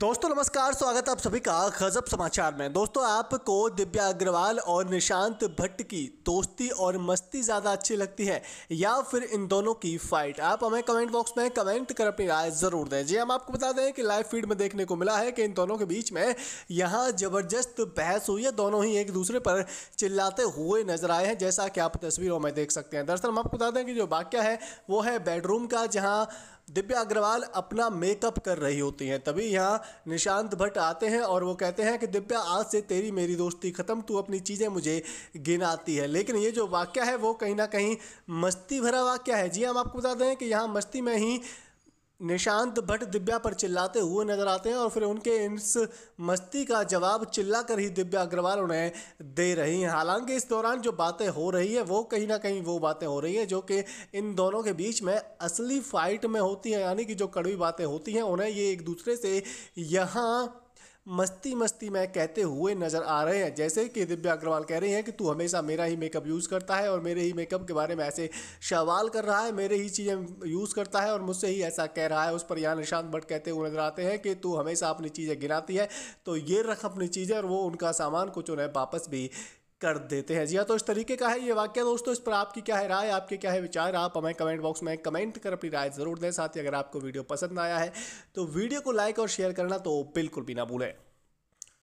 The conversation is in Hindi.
दोस्तों नमस्कार स्वागत है आप सभी का गजब समाचार में दोस्तों आपको दिव्या अग्रवाल और निशांत भट्ट की दोस्ती और मस्ती ज़्यादा अच्छी लगती है या फिर इन दोनों की फाइट आप हमें कमेंट बॉक्स में कमेंट कर अपनी राय ज़रूर दें जी हम आपको बता दें कि लाइव फीड में देखने को मिला है कि इन दोनों के बीच में यहाँ ज़बरदस्त बहस हुई है दोनों ही एक दूसरे पर चिल्लाते हुए नजर आए हैं जैसा कि आप तस्वीरों में देख सकते हैं दरअसल हम आपको बता दें कि जो वाक्य है वो है बेडरूम का जहाँ दिव्या अग्रवाल अपना मेकअप कर रही होती हैं तभी यहाँ निशांत भट्ट आते हैं और वो कहते हैं कि दिव्या आज से तेरी मेरी दोस्ती ख़त्म तू अपनी चीज़ें मुझे गिनाती है लेकिन ये जो वाक्य है वो कहीं ना कहीं मस्ती भरा वाक्य है जी हम आपको बता दें कि यहाँ मस्ती में ही निशांत भट्ट दिव्या पर चिल्लाते हुए नजर आते हैं और फिर उनके इस मस्ती का जवाब चिल्ला कर ही दिव्या अग्रवाल उन्हें दे रही हैं हालांकि इस दौरान जो बातें हो रही है वो कहीं ना कहीं वो बातें हो रही है जो कि इन दोनों के बीच में असली फाइट में होती है यानी कि जो कड़वी बातें होती हैं उन्हें ये एक दूसरे से यहाँ मस्ती मस्ती में कहते हुए नजर आ रहे हैं जैसे कि दिव्या अग्रवाल कह रही हैं कि तू हमेशा मेरा ही मेकअप यूज़ करता है और मेरे ही मेकअप के बारे में ऐसे सवाल कर रहा है मेरे ही चीज़ें यूज़ करता है और मुझसे ही ऐसा कह रहा है उस पर यहाँ निशांत भट्ट कहते हुए नजर आते हैं कि तू हमेशा अपनी चीज़ें गिनाती है तो ये रख अपनी चीज़ें और वो उनका सामान कुछ उन्हें वापस भी कर देते हैं जी हाँ तो इस तरीके का है ये वाक्य दोस्तों इस पर आपकी क्या है राय आपके क्या है विचार आप हमें कमेंट बॉक्स में कमेंट कर अपनी राय ज़रूर दें साथ ही अगर आपको वीडियो पसंद आया है तो वीडियो को लाइक और शेयर करना तो बिल्कुल भी ना भूलें